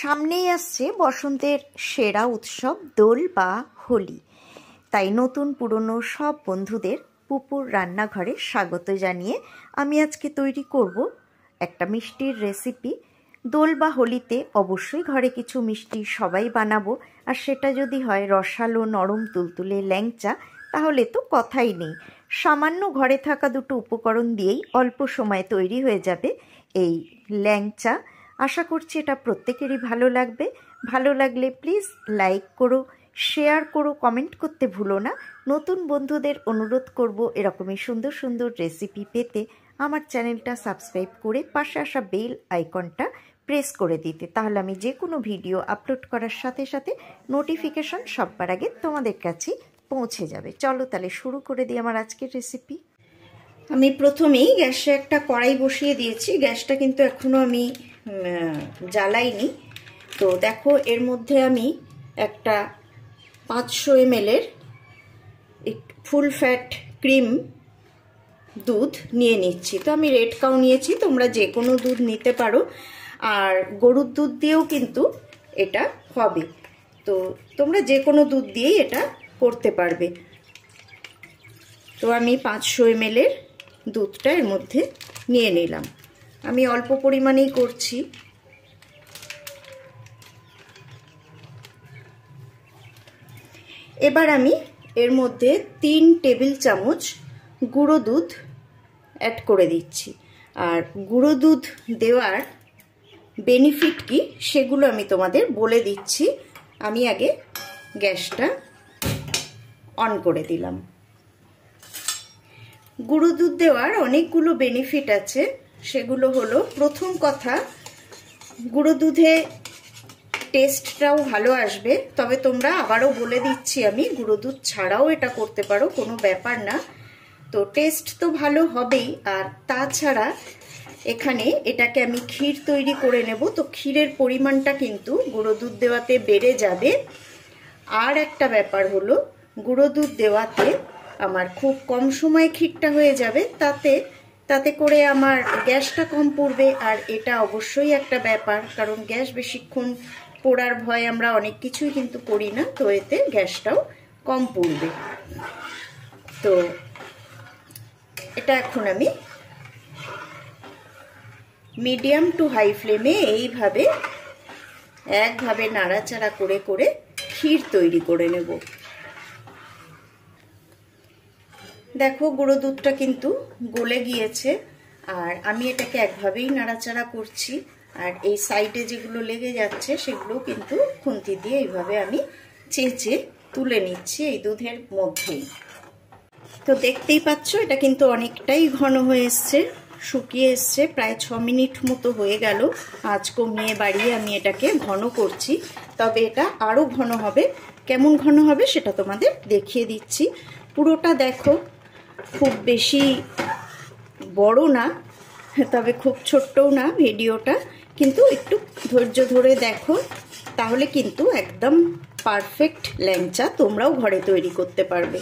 সামনেই আসছে বসন্তের সেরা উৎসব দোল বা হোলি তাই নতুন পুরনো সব বন্ধুদের পুপুর রান্নাঘরে স্বাগত জানিয়ে আমি আজকে তৈরি করব একটা মিষ্টির রেসিপি দোল বা হোলিতে অবশ্যই ঘরে কিছু মিষ্টি সবাই বানাবো আর সেটা যদি হয় রসালো নরম তুলতুলে ল্যাংচা তাহলে তো কথাই নেই সামান্য ঘরে থাকা দুটো উপকরণ দিয়েই অল্প সময় তৈরি হয়ে যাবে এই ল্যাংচা আশা করছি এটা প্রত্যেকেরই ভালো লাগবে ভালো লাগলে প্লিজ লাইক করো শেয়ার করো কমেন্ট করতে ভুলো না নতুন বন্ধুদের অনুরোধ করব এরকমই সুন্দর সুন্দর রেসিপি পেতে আমার চ্যানেলটা সাবস্ক্রাইব করে পাশে আসা বেল আইকনটা প্রেস করে দিতে তাহলে আমি যে কোনো ভিডিও আপলোড করার সাথে সাথে নোটিফিকেশন সবার আগে তোমাদের কাছে পৌঁছে যাবে চলো তাহলে শুরু করে দিই আমার আজকের রেসিপি আমি প্রথমেই গ্যাসে একটা কড়াই বসিয়ে দিয়েছি গ্যাসটা কিন্তু এখনও আমি জ্বালাইনি তো দেখো এর মধ্যে আমি একটা পাঁচশো এমএলের ফুল ফ্যাট ক্রিম দুধ নিয়ে নিচ্ছি তো আমি রেড কাউ নিয়েছি তোমরা যে কোনো দুধ নিতে পারো আর গরুর দুধ দিয়েও কিন্তু এটা হবে তো তোমরা যে কোনো দুধ দিয়েই এটা করতে পারবে তো আমি পাঁচশো এমএলের দুধটা এর মধ্যে নিয়ে নিলাম আমি অল্প পরিমাণেই করছি এবার আমি এর মধ্যে তিন টেবিল চামচ গুঁড়ো দুধ অ্যাড করে দিচ্ছি আর গুঁড়ো দুধ দেওয়ার বেনিফিট কি সেগুলো আমি তোমাদের বলে দিচ্ছি আমি আগে গ্যাসটা অন করে দিলাম গুঁড়ো দুধ দেওয়ার অনেকগুলো বেনিফিট আছে সেগুলো হলো প্রথম কথা গুঁড়ো দুধে টেস্টটাও ভালো আসবে তবে তোমরা আবারও বলে দিচ্ছি আমি গুঁড়ো দুধ ছাড়াও এটা করতে পারো কোনো ব্যাপার না তো টেস্ট তো ভালো হবেই আর তাছাড়া এখানে এটাকে আমি ক্ষীর তৈরি করে নেব তো ক্ষীরের পরিমাণটা কিন্তু গুঁড়ো দুধ দেওয়াতে বেড়ে যাবে আর একটা ব্যাপার হলো গুঁড়ো দুধ দেওয়াতে আমার খুব কম সময়ে ক্ষীরটা হয়ে যাবে তাতে তাতে করে আমার গ্যাসটা কম পড়বে আর এটা অবশ্যই একটা ব্যাপার কারণ গ্যাস বেশিক্ষণ পোড়ার ভয় আমরা অনেক কিছুই কিন্তু করি না তো এতে গ্যাসটাও কম পড়বে তো এটা এখন আমি মিডিয়াম টু হাই ফ্লেমে এইভাবে একভাবে নাড়াচাড়া করে করে ক্ষীর তৈরি করে নেব দেখো গুঁড়ো দুধটা কিন্তু গলে গিয়েছে আর আমি এটাকে একভাবেই নাড়াচাড়া করছি আর এই সাইডে যেগুলো লেগে যাচ্ছে সেগুলো কিন্তু খুন্তি দিয়ে এইভাবে আমি চেঁচে তুলে নিচ্ছি এই দুধের মধ্যেই তো দেখতেই পাচ্ছ এটা কিন্তু অনেকটাই ঘন হয়ে এসছে শুকিয়ে এসছে প্রায় ছ মিনিট মতো হয়ে গেল আঁচ কমিয়ে বাড়িয়ে আমি এটাকে ঘন করছি তবে এটা আরও ঘন হবে কেমন ঘন হবে সেটা তোমাদের দেখিয়ে দিচ্ছি পুরোটা দেখো খুব বেশি বড় না তবে খুব ছোট্টও না ভিডিওটা কিন্তু একটু ধৈর্য ধরে দেখো তাহলে কিন্তু একদম পারফেক্ট ল্যাংচা তোমরাও ঘরে তৈরি করতে পারবে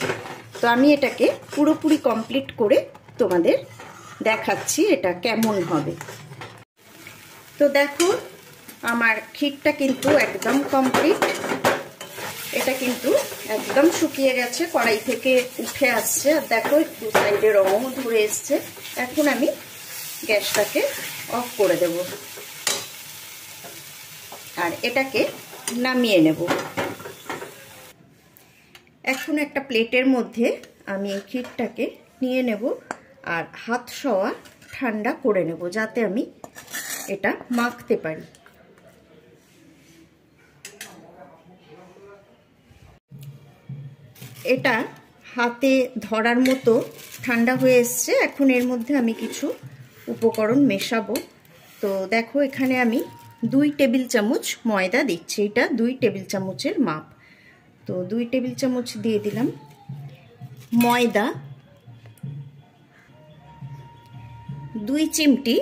তো আমি এটাকে পুরোপুরি কমপ্লিট করে তোমাদের দেখাচ্ছি এটা কেমন হবে তো দেখো আমার ক্ষীরটা কিন্তু একদম কমপ্লিট এটা কিন্তু একদম শুকিয়ে গেছে কড়াই থেকে উঠে আসছে আর দেখো একটু সাইডে রঙও ধরে এসছে এখন আমি গ্যাসটাকে অফ করে দেব আর এটাকে নামিয়ে নেব এখন একটা প্লেটের মধ্যে আমি এই ক্ষীরটাকে নিয়ে নেব আর হাত সওয়া ঠান্ডা করে নেব যাতে আমি এটা মাখতে পারি এটা হাতে ধরার মতো ঠান্ডা হয়ে এসছে এখন এর মধ্যে আমি কিছু উপকরণ মেশাবো তো দেখো এখানে আমি দুই টেবিল চামচ ময়দা দিচ্ছি এটা দুই টেবিল চামচের মাপ তো দুই টেবিল চামচ দিয়ে দিলাম ময়দা দুই চিমটি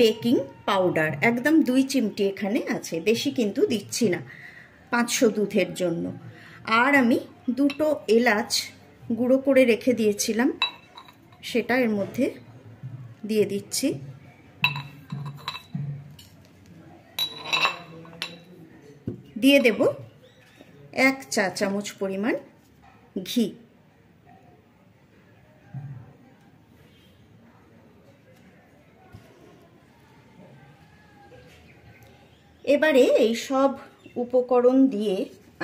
বেকিং পাউডার একদম দুই চিমটি এখানে আছে বেশি কিন্তু দিচ্ছি না পাঁচশো দুধের জন্য আর আমি দুটো এলাচ গুঁড়ো করে রেখে দিয়েছিলাম সেটা এর মধ্যে দিয়ে দিচ্ছি দিয়ে দেব এক চা চামচ পরিমাণ ঘি এবারে এই সব উপকরণ দিয়ে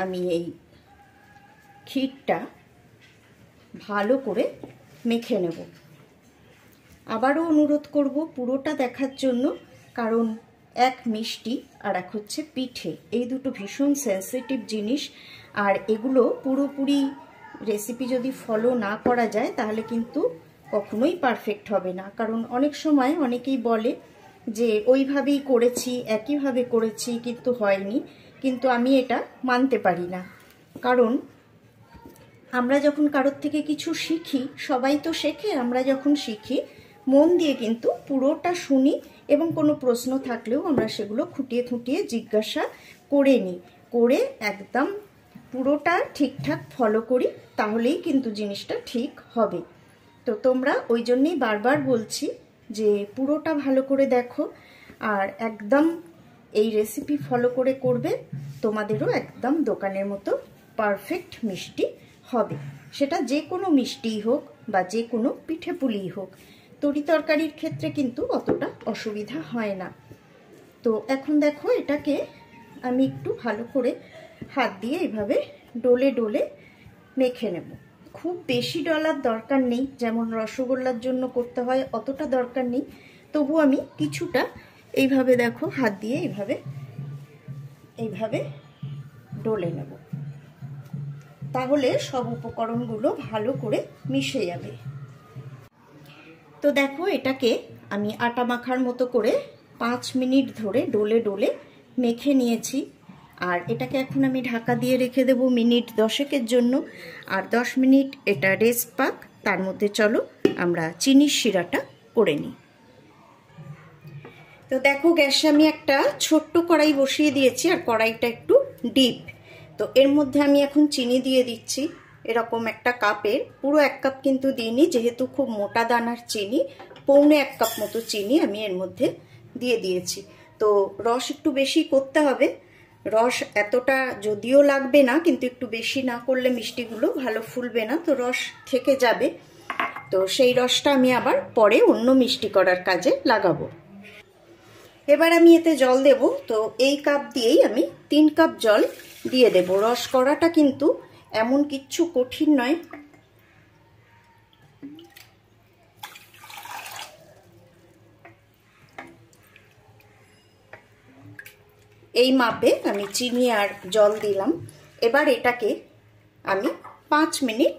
আমি এই ক্ষীরটা ভালো করে মেখে নেব আবারও অনুরোধ করব পুরোটা দেখার জন্য কারণ এক মিষ্টি আর এক হচ্ছে পিঠে এই দুটো ভীষণ সেন্সিটিভ জিনিস আর এগুলো পুরোপুরি রেসিপি যদি ফলো না করা যায় তাহলে কিন্তু কখনোই পারফেক্ট হবে না কারণ অনেক সময় অনেকেই বলে যে ওইভাবেই করেছি একইভাবে করেছি কিন্তু হয়নি কিন্তু আমি এটা মানতে পারি না কারণ আমরা যখন কারোর থেকে কিছু শিখি সবাই তো শেখে আমরা যখন শিখি মন দিয়ে কিন্তু পুরোটা শুনি এবং কোনো প্রশ্ন থাকলেও আমরা সেগুলো খুঁটিয়ে খুঁটিয়ে জিজ্ঞাসা করে নিই করে একদম পুরোটা ঠিকঠাক ফলো করি তাহলেই কিন্তু জিনিসটা ঠিক হবে তো তোমরা ওই জন্যেই বারবার বলছি যে পুরোটা ভালো করে দেখো আর একদম এই রেসিপি ফলো করে করবে তোমাদেরও একদম দোকানের মতো পারফেক্ট মিষ্টি হবে সেটা যে কোনো মিষ্টিই হোক বা যে কোনো পিঠে পুলিই হোক তরি তরকারির ক্ষেত্রে কিন্তু অতটা অসুবিধা হয় না তো এখন দেখো এটাকে আমি একটু ভালো করে হাত দিয়ে এভাবে ডোলে ডোলে মেখে নেব খুব বেশি ডলার দরকার নেই যেমন রসগোল্লার জন্য করতে হয় অতটা দরকার নেই তবু আমি কিছুটা এইভাবে দেখো হাত দিয়ে এইভাবে এইভাবে ডলে নেবো তাহলে সব উপকরণগুলো ভালো করে মিশে যাবে তো দেখো এটাকে আমি আটা মাখার মতো করে পাঁচ মিনিট ধরে ডোলে ডোলে মেখে নিয়েছি আর এটাকে এখন আমি ঢাকা দিয়ে রেখে দেব মিনিট দশেকের জন্য আর দশ মিনিট এটা রেস্ট পাক তার মধ্যে চলো আমরা চিনির শিরাটা করে নিই তো দেখো গ্যাসে আমি একটা ছোট্ট কড়াই বসিয়ে দিয়েছি আর কড়াইটা একটু ডিপ তো এর মধ্যে আমি এখন চিনি দিয়ে দিচ্ছি এরকম একটা কাপের পুরো এক কাপ কিন্তু দিইনি যেহেতু খুব মোটা দানার চিনি পৌনে এক কাপ মতো চিনি আমি এর মধ্যে দিয়ে দিয়েছি তো রস একটু বেশি করতে হবে রস এতটা যদিও লাগবে না কিন্তু একটু বেশি না করলে মিষ্টিগুলো ভালো ফুলবে না তো রস থেকে যাবে তো সেই রসটা আমি আবার পরে অন্য মিষ্টি করার কাজে লাগাবো এবার আমি এতে জল দেব তো এই কাপ দিয়েই আমি তিন কাপ জল দিয়ে দেব রস করাটা কিন্তু এমন কিচ্ছু কঠিন নয় এই মাপে আমি চিনি আর জল দিলাম এবার এটাকে আমি পাঁচ মিনিট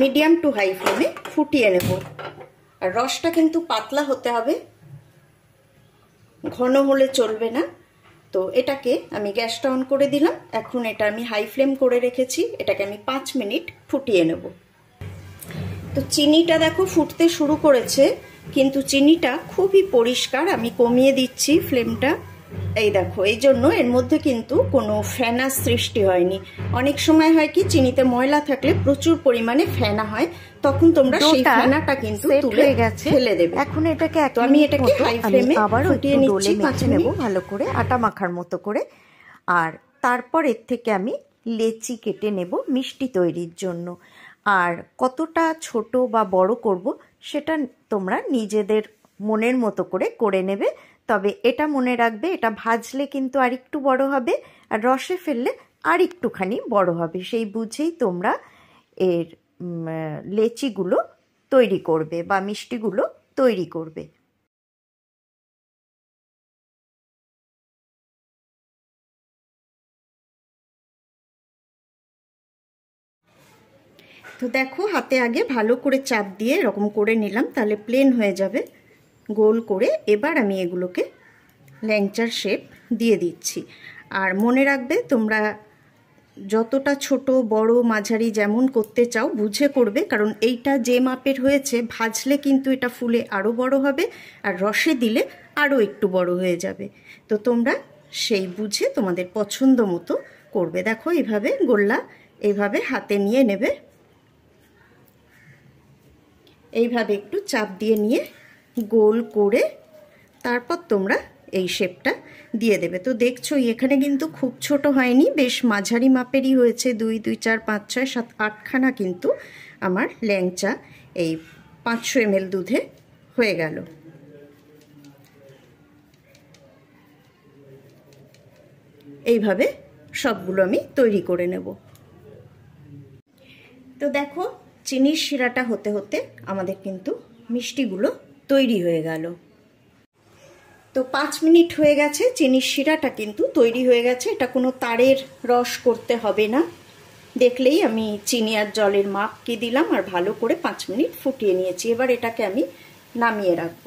মিডিয়াম টু হাই ফ্লেমে ফুটিয়ে নেব আর রসটা কিন্তু পাতলা হতে হবে ঘন হলে চলবে না তো এটাকে আমি গ্যাসটা অন করে দিলাম এখন এটা আমি হাই ফ্লেম করে রেখেছি এটাকে আমি পাঁচ মিনিট ফুটিয়ে নেব তো চিনিটা দেখো ফুটতে শুরু করেছে কিন্তু চিনিটা খুবই পরিষ্কার আমি কমিয়ে দিচ্ছি ফ্লেমটা এই দেখো এই জন্য এর মধ্যে কিন্তু কোনো ফেনা সৃষ্টি হয়নি অনেক সময় হয় কি চিনিতে ময়লা থাকলে প্রচুর পরিমাণে ফেনা হয় তখন তোমরা সেই ফেনাটা কিন্তু তুলে গেছে ফেলে দেবে এখন এটাকে আমি এটাকে হাই ফ্লেমে আবার ফুটিয়ে নিচ্ছি কাছে নেব ভালো করে আটা মাখার মতো করে আর তারপর এর থেকে আমি লেচি কেটে নেব মিষ্টি তৈরির জন্য আর কতটা ছোট বা বড় করব সেটা তোমরা নিজেদের মনের মতো করে করে নেবে তবে এটা মনে রাখবে এটা ভাজলে কিন্তু আর একটু বড় হবে আর রসে ফেললে আর একটুখানি বড় হবে সেই বুঝেই তোমরা এর লেচিগুলো তৈরি করবে বা মিষ্টিগুলো তৈরি করবে তো দেখো হাতে আগে ভালো করে চাপ দিয়ে এরকম করে নিলাম তাহলে প্লেন হয়ে যাবে গোল করে এবার আমি এগুলোকে ল্যাংচার শেপ দিয়ে দিচ্ছি আর মনে রাখবে তোমরা যতটা ছোট বড় মাঝারি যেমন করতে চাও বুঝে করবে কারণ এইটা যে মাপের হয়েছে ভাজলে কিন্তু এটা ফুলে আরও বড় হবে আর রসে দিলে আরও একটু বড় হয়ে যাবে তো তোমরা সেই বুঝে তোমাদের পছন্দ মতো করবে দেখো এভাবে গোল্লা এইভাবে হাতে নিয়ে নেবে এইভাবে একটু চাপ দিয়ে নিয়ে গোল করে তারপর তোমরা এই শেপটা দিয়ে দেবে তো দেখছো এখানে কিন্তু খুব ছোট হয়নি বেশ মাঝারি মাপেরই হয়েছে দুই দুই চার পাঁচ ছয় সাত আটখানা কিন্তু আমার ল্যাংচা এই পাঁচশো এমএল দুধে হয়ে গেল এইভাবে সবগুলো আমি তৈরি করে নেব তো দেখো চিনির শিরাটা হতে হতে আমাদের কিন্তু মিষ্টিগুলো তৈরি হয়ে গেল তো পাঁচ মিনিট হয়ে গেছে চিনির শিরাটা কিন্তু তৈরি হয়ে গেছে এটা কোনো তারের রস করতে হবে না দেখলেই আমি চিনি আর জলের মাপ কি দিলাম আর ভালো করে পাঁচ মিনিট ফুটিয়ে নিয়েছি এবার এটাকে আমি নামিয়ে রাখব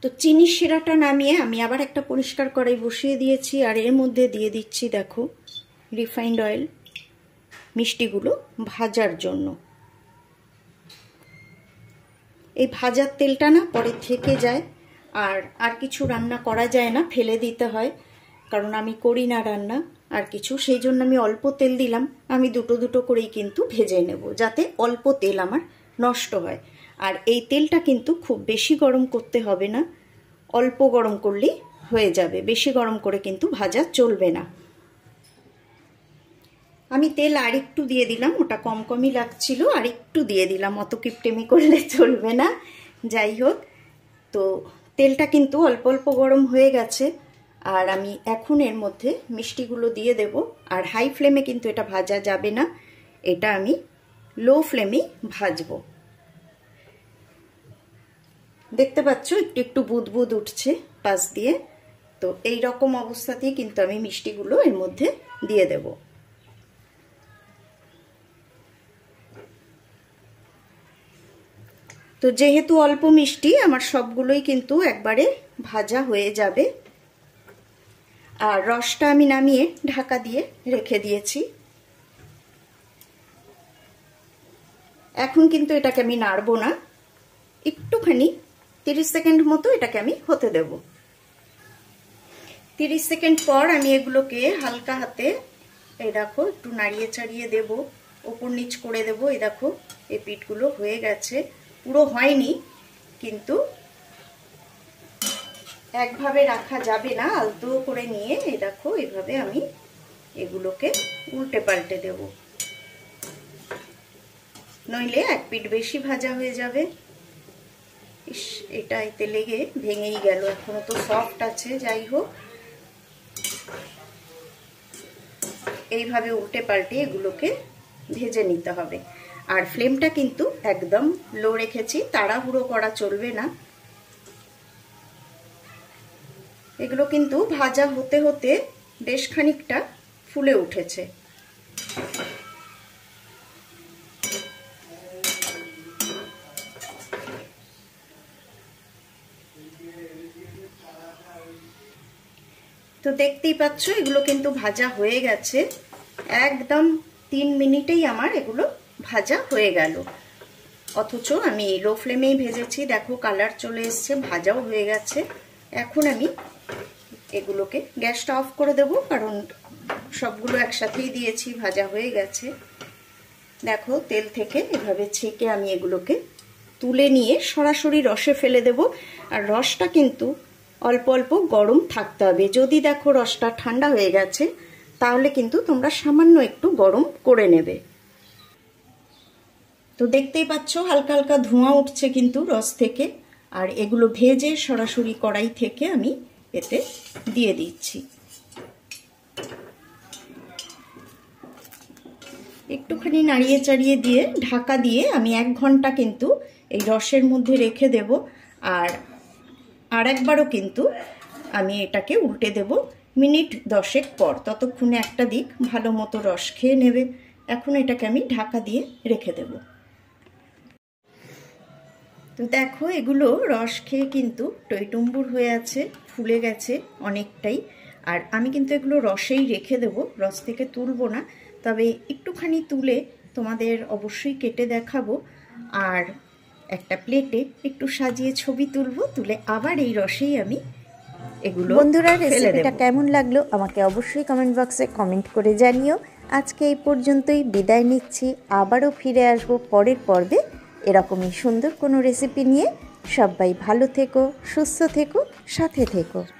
তো চিনি শিরাটা নামিয়ে আমি আবার একটা পরিষ্কার কড়াই বসিয়ে দিয়েছি আর এর মধ্যে দিয়ে দিচ্ছি দেখো রিফাইন্ড অয়েল মিষ্টিগুলো ভাজার জন্য এই ভাজার তেলটা না পরে থেকে যায় আর আর কিছু রান্না করা যায় না ফেলে দিতে হয় কারণ আমি করি না রান্না আর কিছু সেই জন্য আমি অল্প তেল দিলাম আমি দুটো দুটো করেই কিন্তু ভেজে নেব যাতে অল্প তেল আমার নষ্ট হয় আর এই তেলটা কিন্তু খুব বেশি গরম করতে হবে না অল্প গরম করলেই হয়ে যাবে বেশি গরম করে কিন্তু ভাজা চলবে না আমি তেল আর একটু দিয়ে দিলাম ওটা কম কমই লাগছিল আর একটু দিয়ে দিলাম অত কিপটেমি করলে চলবে না যাই হোক তো তেলটা কিন্তু অল্প অল্প গরম হয়ে গেছে আর আমি এখন এর মধ্যে মিষ্টিগুলো দিয়ে দেব আর হাই ফ্লেমে কিন্তু এটা ভাজা যাবে না এটা আমি লো ফ্লেমেই ভাজব দেখতে পাচ্ছ একটু একটু বুদবুদ উঠছে পাশ দিয়ে তো এই রকম অবস্থাতেই কিন্তু আমি মিষ্টিগুলো এর মধ্যে দিয়ে দেবো তো যেহেতু অল্প মিষ্টি আমার সবগুলোই কিন্তু একবারে ভাজা হয়ে যাবে আর রসটা আমি নামিয়ে ঢাকা দিয়ে রেখে দিয়েছি এখন কিন্তু এটাকে আমি নাড়বো না একটুখানি তিরিশ সেকেন্ড মতো এটাকে আমি হতে দেব তিরিশ সেকেন্ড পর আমি এগুলোকে হালকা হাতে এই দেখো একটু নাড়িয়ে চাড়িয়ে দেব ওপর নিচ করে দেব এই দেখো এই পিঠগুলো হয়ে গেছে পুরো হয়নি কিন্তু একভাবে রাখা যাবে না আলতো করে নিয়ে এই দেখো এভাবে আমি এগুলোকে উল্টে পাল্টে দেব নইলে এক পিঠ বেশি ভাজা হয়ে যাবে ইস এটা এতে লেগে ভেঙেই গেল এখনো তো সফট আছে যাই হোক এইভাবে উল্টে পাল্টে এগুলোকে ভেজে নিতে হবে আর ফ্লেমটা কিন্তু একদম লো রেখেছি তাড়াহুড়ো করা চলবে না এগুলো কিন্তু ভাজা হতে হতে বেশ খানিকটা ফুলে উঠেছে তো দেখতেই পাচ্ছ এগুলো কিন্তু ভাজা হয়ে গেছে একদম তিন মিনিটেই আমার এগুলো ভাজা হয়ে গেল অথচ আমি লো ফ্লেমেই ভেজেছি দেখো কালার চলে এসছে ভাজাও হয়ে গেছে এখন আমি এগুলোকে গ্যাসটা অফ করে দেব কারণ সবগুলো একসাথেই দিয়েছি ভাজা হয়ে গেছে দেখো তেল থেকে এভাবে ছেঁকে আমি এগুলোকে তুলে নিয়ে সরাসরি রসে ফেলে দেব আর রসটা কিন্তু অল্প অল্প গরম থাকতে হবে যদি দেখো রসটা ঠান্ডা হয়ে গেছে তাহলে কিন্তু তোমরা সামান্য একটু গরম করে নেবে তো দেখতেই পাচ্ছ হালকা হালকা ধোঁয়া উঠছে কিন্তু রস থেকে আর এগুলো ভেজে সরাসরি কড়াই থেকে আমি এতে দিয়ে দিচ্ছি একটুখানি নাড়িয়ে চাড়িয়ে দিয়ে ঢাকা দিয়ে আমি এক ঘন্টা কিন্তু এই রসের মধ্যে রেখে দেব আর আর একবারও কিন্তু আমি এটাকে উল্টে দেব মিনিট দশেক পর ততক্ষণে একটা দিক ভালো মতো রস খেয়ে নেবে এখন এটাকে আমি ঢাকা দিয়ে রেখে দেবো তো দেখো এগুলো রস খেয়ে কিন্তু টইটুম্বুর হয়ে আছে ফুলে গেছে অনেকটাই আর আমি কিন্তু এগুলো রসেই রেখে দেব রস থেকে তুলব না তবে একটুখানি তুলে তোমাদের অবশ্যই কেটে দেখাবো আর একটা প্লেটে একটু সাজিয়ে ছবি তুলবো তুলে আবার এই রসেই আমি এগুলো বন্ধুরা রেসিপিটা কেমন লাগলো আমাকে অবশ্যই কমেন্ট বক্সে কমেন্ট করে জানিও আজকে এই পর্যন্তই বিদায় নিচ্ছি আবারও ফিরে আসবো পরের পর্বে এরকমই সুন্দর কোনো রেসিপি নিয়ে সবাই ভালো থেকো সুস্থ থেকো সাথে থেকো